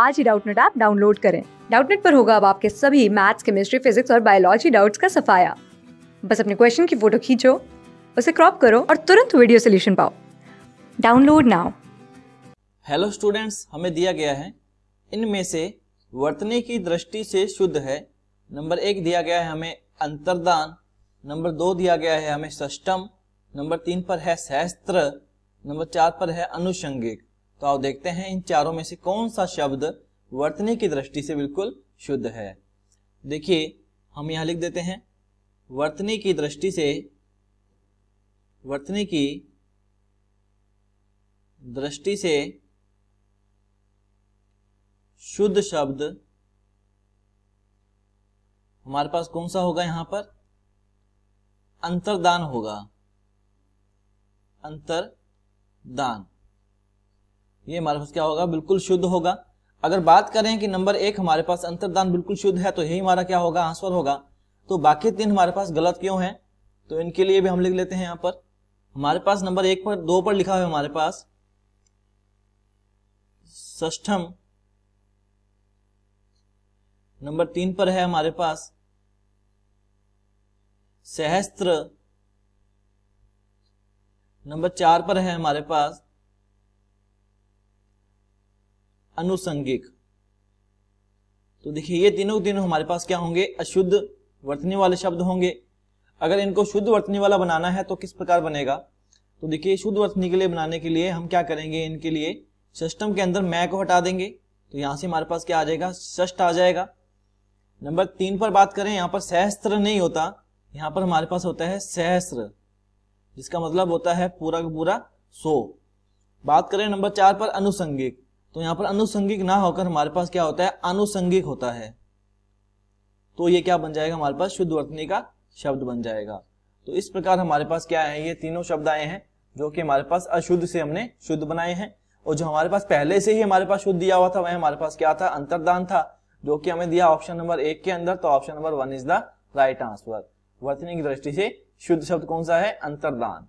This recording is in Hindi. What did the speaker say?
आज ही डाउटनेट ऐप डाउनलोड करें डाउटनेट पर होगा अब आपके सभी मैथ्स केमिस्ट्री फिजिक्स और बायोलॉजी डाउट्स का सफाया बस अपने क्वेश्चन की फोटो खींचो उसे क्रॉप करो और तुरंत वीडियो सोल्यूशन पाओ डाउनलोड नाउ हेलो स्टूडेंट्स हमें दिया गया है इनमें से वर्तने की दृष्टि से शुद्ध है नंबर एक दिया गया है हमें अंतरदान नंबर दो दिया गया है हमें सष्टम नंबर तीन पर है सहस्त्र नंबर चार पर है अनुषंगिक तो आप देखते हैं इन चारों में से कौन सा शब्द वर्तनी की दृष्टि से बिल्कुल शुद्ध है देखिए हम यहां लिख देते हैं वर्तनी की दृष्टि से वर्तनी की दृष्टि से शुद्ध शब्द हमारे पास कौन सा होगा यहां पर अंतरदान होगा अंतरदान ये हमारे पास क्या होगा बिल्कुल शुद्ध होगा अगर बात करें कि नंबर एक हमारे पास अंतर्दान बिल्कुल शुद्ध है तो यही हमारा क्या होगा आंसर होगा तो बाकी तीन हमारे पास गलत क्यों है तो इनके लिए भी हम लिख लेते हैं यहां पर हमारे पास नंबर एक पर दो पर लिखा हुआ हमारे पास ष्ठम नंबर तीन पर है हमारे पास सहस्त्र नंबर चार पर है हमारे पास अनुसंगिक तो देखिए ये तीनों तीनों हमारे पास क्या होंगे अशुद्ध वर्तनी वाले शब्द होंगे अगर इनको शुद्ध वर्तनी वाला बनाना है तो किस प्रकार बनेगा तो देखिए शुद्ध वर्तनी के लिए बनाने के लिए हम क्या करेंगे इनके लिए सिस्टम के अंदर मैं को हटा देंगे तो यहां से हमारे पास क्या आ जाएगा सष्ट आ जाएगा नंबर तीन पर बात करें यहां पर सहस्त्र नहीं होता यहां पर हमारे पास होता है सहस्त्र जिसका मतलब होता है पूरा का पूरा सो बात करें नंबर चार पर अनुसंगिक तो यहां पर अनुसंगिक ना होकर हमारे पास क्या होता है अनुसंगिक होता है तो ये क्या बन जाएगा हमारे पास शुद्ध वर्तनी का शब्द बन जाएगा तो इस प्रकार हमारे पास क्या है ये तीनों शब्द आए हैं जो कि हमारे पास अशुद्ध से हमने शुद्ध बनाए हैं और जो हमारे पास पहले से ही हमारे पास शुद्ध दिया हुआ था वह हमारे पास क्या था अंतरदान था जो कि हमें दिया ऑप्शन नंबर एक के अंदर तो option number one is the right answer वर्तनी की दृष्टि से शुद्ध शब्द कौन सा है अंतरदान